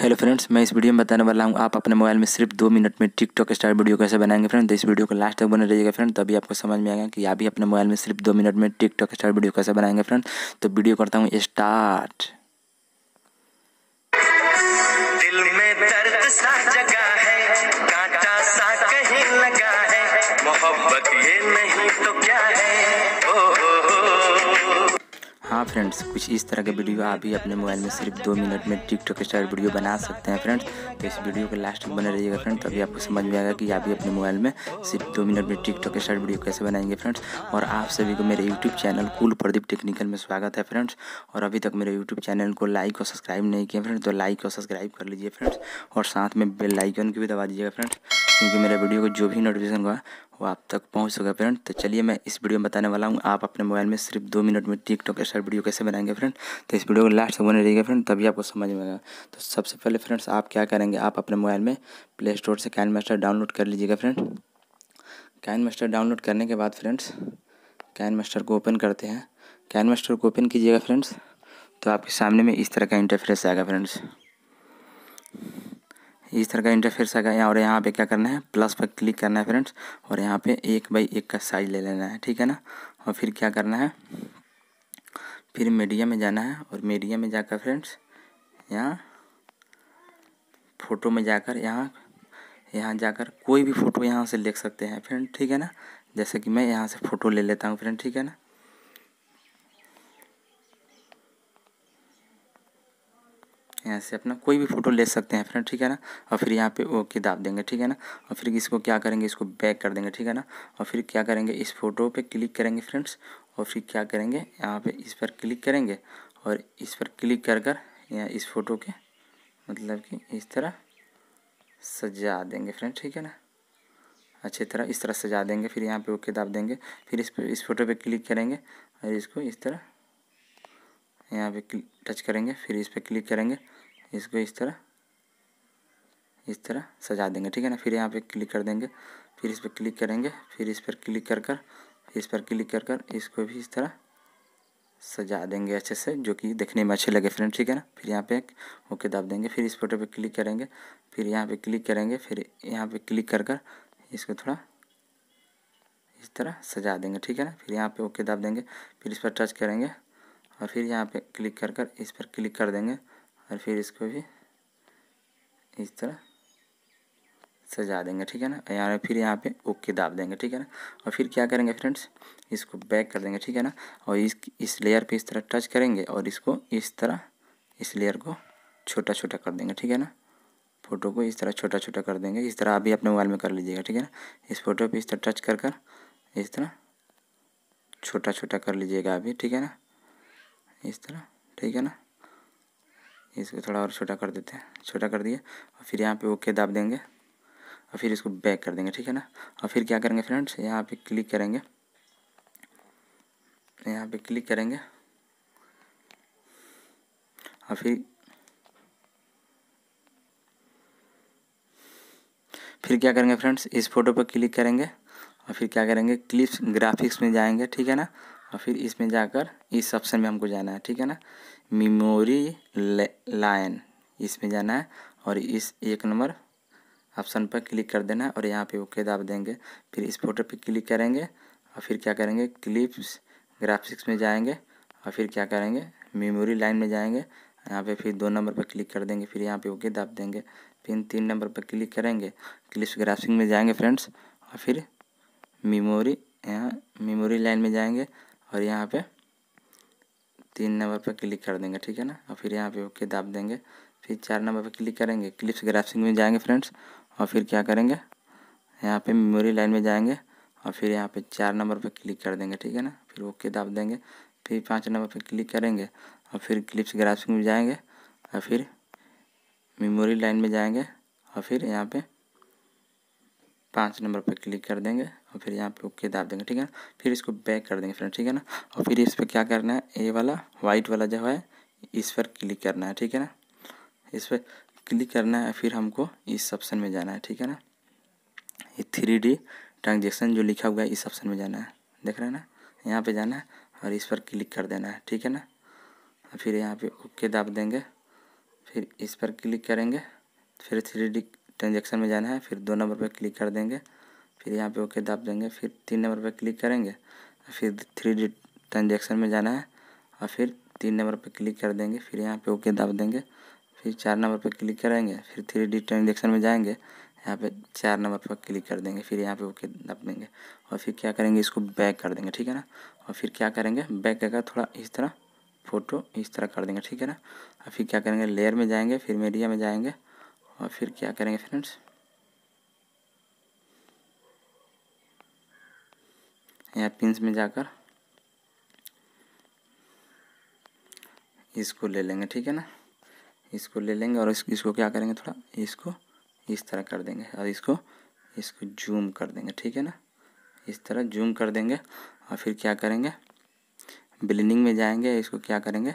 hello friends मैं इस video में बताने वाला हूँ आप अपने मोबाइल में सिर्फ दो मिनट में टिकटॉक स्टार वीडियो कैसे बनाएंगे फ्रेंड तो इस वीडियो को लास्ट तक बने रहिएगा फ्रेंड तभी आपको समझ में आएगा कि आप भी अपने मोबाइल में सिर्फ दो मिनट में टिकटॉक स्टार वीडियो कैसे बनाएंगे फ्रेंड तो वीडियो करता हूँ स्टार्ट मोहब्बत ये नहीं तो क्या है फ्रेंड्स कुछ इस तरह के वीडियो आप भी अपने मोबाइल में सिर्फ दो मिनट में टिकटॉक स्टाइल वीडियो बना सकते हैं फ्रेंड्स तो इस वीडियो के लास्ट तक बने रहिएगा फ्रेंड्स तभी आपको समझ में आएगा कि आप भी अपने मोबाइल में सिर्फ दो मिनट में टिकटॉक स्टाइल वीडियो कैसे बनाएंगे फ्रेंड्स और आप सभी को मेरे यूट्यूब चैनल कुल प्रदीप टेक्निकल में स्वागत है फ्रेंड्स और अभी तक मेरे यूट्यूब चैनल को लाइक और सब्सक्राइब नहीं किया फ्रेंड्स तो लाइक और सब्सक्राइब कर लीजिए फ्रेंड्स और साथ में बेल आइकन को भी दबा दीजिएगा फ्रेंड्स क्योंकि मेरे वीडियो को जो भी नोटिफिकेशन हुआ वो आप तक पहुंच सकेगा फ्रेंड तो चलिए मैं इस वीडियो में बताने वाला हूँ आप अपने मोबाइल में सिर्फ दो मिनट में टिकटॉक स्टार वीडियो कैसे बनाएंगे फ्रेंड तो इस वीडियो को लास्ट तक बने रहिएगा फ्रेंड तभी आपको समझ में आएगा तो सबसे पहले फ्रेंड्स आप क्या करेंगे आप अपने मोबाइल में प्ले स्टोर से कैन मास्टर डाउनलोड कर लीजिएगा फ्रेंड कैन मास्टर डाउनलोड करने के बाद फ्रेंड्स कैन मास्टर को ओपन करते हैं कैन मास्टर को ओपन कीजिएगा फ्रेंड्स तो आपके सामने में इस तरह का इंटरफेस आएगा फ्रेंड्स इस तरह का इंटरफेस आ गया और यहाँ पे क्या करना है प्लस पर क्लिक करना है फ्रेंड्स और यहाँ पे एक बाई एक का साइज ले लेना है ठीक है ना और फिर क्या करना है फिर मीडिया में जाना है और मीडिया में जाकर फ्रेंड्स यहाँ फ़ोटो में जाकर यहाँ यहाँ जाकर कोई भी फ़ोटो यहाँ से ले सकते हैं फ्रेंड ठीक है ना जैसे कि मैं यहाँ से फ़ोटो ले लेता हूँ फ्रेंड ठीक है ना यहाँ से अपना कोई भी फ़ोटो ले सकते हैं फ्रेंड ठीक है ना और फिर यहाँ पे ओके दाब देंगे ठीक है ना और फिर इसको क्या करेंगे इसको बैक कर देंगे ठीक है ना और फिर क्या करेंगे इस फोटो पे क्लिक करेंगे फ्रेंड्स और फिर क्या करेंगे यहाँ पे इस पर क्लिक करेंगे और इस पर क्लिक कर कर यहाँ इस फोटो के मतलब कि इस तरह सजा देंगे फ्रेंड ठीक है ना अच्छी तरह इस तरह सजा देंगे फिर यहाँ पर ओके दाब देंगे फिर इस पर इस फोटो पर क्लिक करेंगे और इसको इस तरह यहाँ पे टच करेंगे फिर इस पर क्लिक करेंगे इसको इस तरह इस तरह सजा देंगे ठीक है ना फिर यहाँ पे क्लिक कर देंगे फिर इस पर क्लिक करेंगे फिर इस पर क्लिक कर कर इस पर क्लिक कर कर इसको भी इस तरह सजा देंगे अच्छे से जो कि देखने में अच्छे लगे फ्रेंड ठीक है ना फिर यहाँ पे ओके दाब देंगे फिर इस फोटो पे क्लिक करेंगे फिर यहाँ पे क्लिक करेंगे फिर यहाँ पे क्लिक कर कर इसको थोड़ा इस तरह सजा देंगे ठीक है ना फिर यहाँ पे ओके दाब देंगे फिर इस पर टच करेंगे और फिर यहाँ पे क्लिक कर कर इस पर क्लिक कर देंगे और फिर इसको भी इस तरह सजा देंगे ठीक है ना यहाँ फिर यहाँ पे ओके दाब देंगे ठीक है ना और फिर क्या करेंगे फ्रेंड्स इसको बैक कर देंगे ठीक है ना और इस इस लेयर पे इस तरह टच करेंगे और इसको इस तरह इस लेयर को छोटा छोटा कर देंगे ठीक है ना फ़ोटो को इस तरह छोटा छोटा कर देंगे इस तरह आप भी अपने मोबाइल में कर लीजिएगा ठीक है ना इस फोटो पर इस तरह टच कर कर इस तरह छोटा छोटा कर लीजिएगा अभी ठीक है ना इस तरह ठीक है ना इसको थोड़ा और छोटा कर देते हैं छोटा कर दिए और फिर यहाँ पे ओके दाब देंगे और फिर इसको बैक कर देंगे ठीक है ना और फिर क्या करेंगे फ्रेंड्स यहाँ पे क्लिक करेंगे यहाँ पे क्लिक करेंगे और फिर फिर क्या करेंगे फ्रेंड्स इस फोटो पर क्लिक करेंगे और फिर क्या करेंगे क्लिप्स ग्राफिक्स में जाएंगे ठीक है ना और फिर इसमें जाकर इस ऑप्शन में हमको जाना है ठीक है ना मेमोरी लाइन इसमें जाना है और इस एक नंबर ऑप्शन पर क्लिक कर देना है और यहाँ पे ओके दाब देंगे फिर इस फोटो पे क्लिक करेंगे और फिर क्या करेंगे क्लिप्स ग्राफिक्स में जाएंगे और फिर क्या करेंगे मेमोरी लाइन में जाएंगे यहाँ पे फिर दो नंबर पर क्लिक कर देंगे फिर यहाँ पे ओके दाब देंगे फिर तीन नंबर पर क्लिक करेंगे क्लिप्स ग्राफिक्स में जाएंगे फ्रेंड्स और फिर मेमोरी यहाँ मेमोरी लाइन में जाएंगे और यहाँ पे तीन नंबर पर क्लिक कर देंगे ठीक है ना और फिर यहाँ पे ओके दाब देंगे फिर चार नंबर पर क्लिक करेंगे क्लिप्स ग्राफिंग में जाएंगे फ्रेंड्स और फिर क्या करेंगे यहाँ पे मेमोरी लाइन में जाएंगे और फिर यहाँ पे चार नंबर पर क्लिक कर देंगे ठीक है ना फिर ओके दाब देंगे फिर पाँच नंबर पर क्लिक करेंगे और फिर क्लिप्स ग्राफिंग में जाएंगे और फिर मेमोरी लाइन में जाएंगे और फिर यहाँ पर पाँच नंबर पर क्लिक कर देंगे और फिर यहाँ पे ओके दाब देंगे ठीक है फिर इसको बैक कर देंगे फ्रेंड ठीक है ना और फिर इस पर क्या करना है ए वाला वाइट वाला जो है इस पर क्लिक करना है ठीक है ना इस पर क्लिक करना है फिर हमको इस ऑप्शन में जाना है ठीक है ना ये थ्री डी ट्रांजेक्शन जो लिखा हुआ है इस ऑप्शन में जाना है देख रहे हैं ना यहाँ पे जाना है और इस पर क्लिक कर देना है ठीक है ना और फिर यहाँ पे ओके दाब देंगे फिर इस पर क्लिक करेंगे फिर थ्री डी ट्रांजेक्शन में जाना है फिर दो नंबर पर क्लिक कर देंगे फिर यहाँ पे ओके दाप देंगे फिर तीन नंबर पर क्लिक करेंगे फिर थ्री डी ट्रांजेक्शन में जाना है और फिर तीन नंबर पर क्लिक कर देंगे फिर यहाँ पे ओके दाब देंगे फिर चार नंबर पर क्लिक करेंगे फिर थ्री डी ट्रांजेक्शन में जाएंगे यहाँ पे चार नंबर पर क्लिक कर देंगे फिर यहाँ पे ओके दाब देंगे और फिर क्या करेंगे इसको बैक कर देंगे ठीक है ना और फिर क्या करेंगे बैक करके थोड़ा इस तरह फ़ोटो इस तरह कर देंगे ठीक है ना और फिर क्या करेंगे लेयर में जाएंगे फिर मीडिया में जाएंगे और फिर क्या करेंगे फ्रेंड्स यहाँ पिंस में जाकर इसको ले लेंगे ठीक है ना इसको ले लेंगे और इसको इसको क्या करेंगे थोड़ा इसको इस तरह कर देंगे और इसको इसको जूम कर देंगे ठीक है ना इस तरह जूम कर देंगे और फिर क्या करेंगे ब्लिनिंग में जाएंगे इसको क्या करेंगे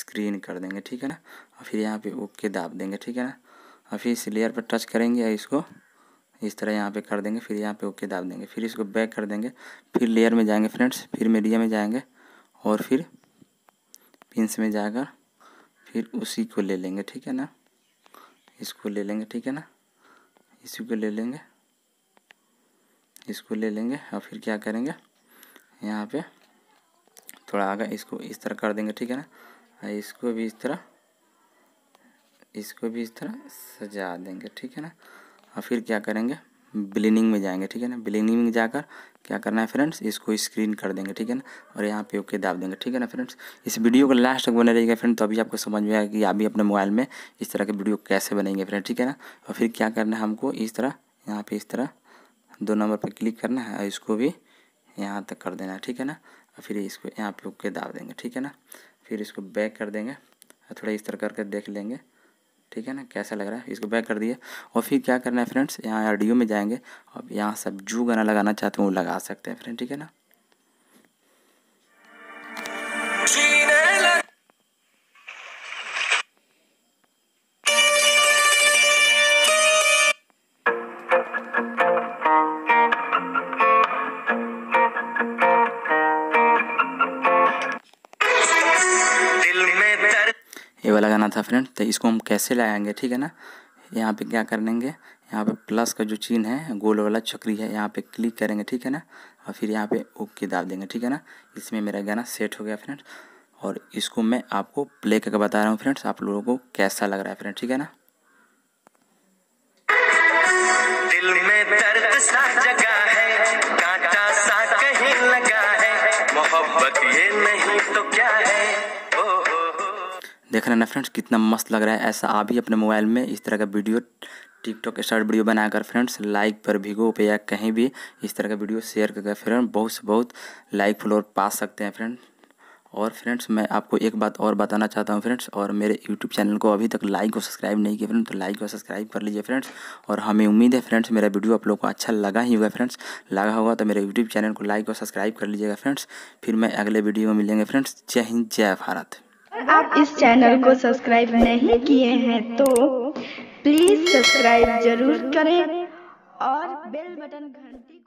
स्क्रीन कर देंगे ठीक है ना और फिर यहाँ पे ओके दाब देंगे ठीक है ना अभी इस लेयर पर टच करेंगे या इसको इस तरह यहाँ पे कर देंगे फिर यहाँ पे ओके दाब देंगे फिर इसको बैक कर देंगे फिर लेयर में जाएंगे फ्रेंड्स फिर मीडिया में जाएंगे और फिर पिंस में जाकर फिर उसी को ले लेंगे ठीक है ना इसको ले लेंगे ठीक है ना इसी को ले लेंगे इसको ले लेंगे और फिर क्या करेंगे यहाँ पे थोड़ा आगे इसको इस तरह कर देंगे ठीक है ना इसको भी इस तरह इसको भी इस तरह सजा देंगे ठीक है ना और फिर क्या करेंगे ब्लिनिंग में जाएंगे ठीक है ना ब्लिनिंग में जाकर क्या करना है फ्रेंड्स इसको स्क्रीन कर देंगे ठीक है ना और यहाँ पे ओके दाब देंगे ठीक है ना फ्रेंड्स इस वीडियो को लास्ट तक बने रहिएगा फ्रेंड तो अभी आपको समझ में आएगा कि आप भी अपने मोबाइल में इस तरह के वीडियो कैसे बनेंगे फ्रेंड ठीक है ना और फिर क्या करना है हमको इस तरह यहाँ पर इस तरह दो नंबर पर क्लिक करना है और इसको भी यहाँ तक कर देना है ठीक है ना और फिर इसको यहाँ पे ओके दाब देंगे ठीक है ना फिर इसको बैक कर देंगे और थोड़ा इस तरह करके देख लेंगे ठीक है ना कैसा लग रहा है इसको बैक कर दिया और फिर क्या करना है फ्रेंड्स यहाँ आर में जाएंगे अब यहाँ सब जू गाना लगाना चाहते हैं वो लगा सकते हैं फ्रेंड ठीक है ना करना था फ्रेंड तो इसको हम कैसे लगाएंगे ठीक है ना यहाँ पे क्या कर लेंगे यहाँ पे प्लस का जो चीन है गोल वाला चक्री है यहाँ पे क्लिक करेंगे ठीक है ना और फिर यहाँ पे ओके दाब देंगे ठीक है ना इसमें मेरा गाना सेट हो गया फ्रेंड और इसको मैं आपको प्ले करके बता रहा हूँ फ्रेंड्स आप लोगों को कैसा लग रहा है फ्रेंड ठीक है ना दिल में रहे ना फ्रेंड्स कितना मस्त लग रहा है ऐसा आप भी अपने मोबाइल में इस तरह का वीडियो टिकटॉक शॉर्ट वीडियो बनाकर फ्रेंड्स लाइक पर भिगो पे या कहीं भी इस तरह का वीडियो शेयर करके फ्रेंड बहुत से बहुत लाइक फॉलोअर पा सकते हैं फ्रेंड और फ्रेंड्स मैं आपको एक बात और बताना चाहता हूँ फ्रेंड्स और मेरे यूट्यूब चैनल को अभी तक लाइक और सब्सक्राइब नहीं किया फ्रेंड तो लाइक और सब्सक्राइब कर लीजिए फ्रेंड्स और हमें उम्मीद है फ्रेंड्स मेरा वीडियो आप लोग को अच्छा लगा ही होगा फ्रेंड्स लगा होगा तो मेरे यूट्यूब चैनल को लाइक और सब्सक्राइब कर लीजिएगा फ्रेंड्स फिर मैं अगले वीडियो में मिलेंगे फ्रेंड्स जय हिंद जय भारत अगर आप इस चैनल को सब्सक्राइब नहीं किए हैं तो प्लीज़ सब्सक्राइब जरूर करें और बेल बटन घंटी